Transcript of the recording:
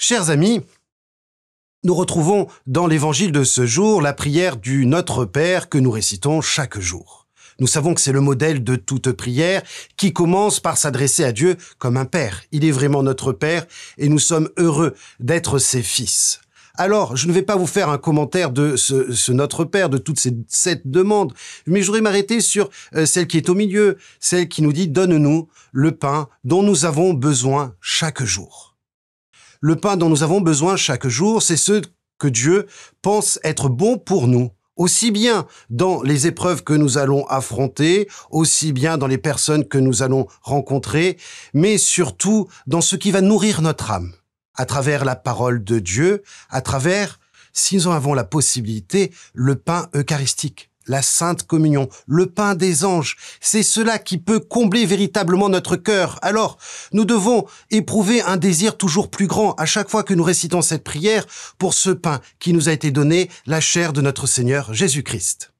Chers amis, nous retrouvons dans l'évangile de ce jour la prière du Notre Père que nous récitons chaque jour. Nous savons que c'est le modèle de toute prière qui commence par s'adresser à Dieu comme un Père. Il est vraiment notre Père et nous sommes heureux d'être ses fils. Alors, je ne vais pas vous faire un commentaire de ce, Notre Père, de toutes ces sept demandes, mais je voudrais m'arrêter sur euh, celle qui est au milieu, celle qui nous dit ⁇ Donne-nous le pain dont nous avons besoin chaque jour ⁇ le pain dont nous avons besoin chaque jour, c'est ce que Dieu pense être bon pour nous aussi bien dans les épreuves que nous allons affronter, aussi bien dans les personnes que nous allons rencontrer, mais surtout dans ce qui va nourrir notre âme, à travers la parole de Dieu, à travers, si nous en avons la possibilité, le pain eucharistique la sainte communion, le pain des anges. C'est cela qui peut combler véritablement notre cœur. Alors, nous devons éprouver un désir toujours plus grand à chaque fois que nous récitons cette prière pour ce pain qui nous a été donné, la chair de notre Seigneur Jésus-Christ.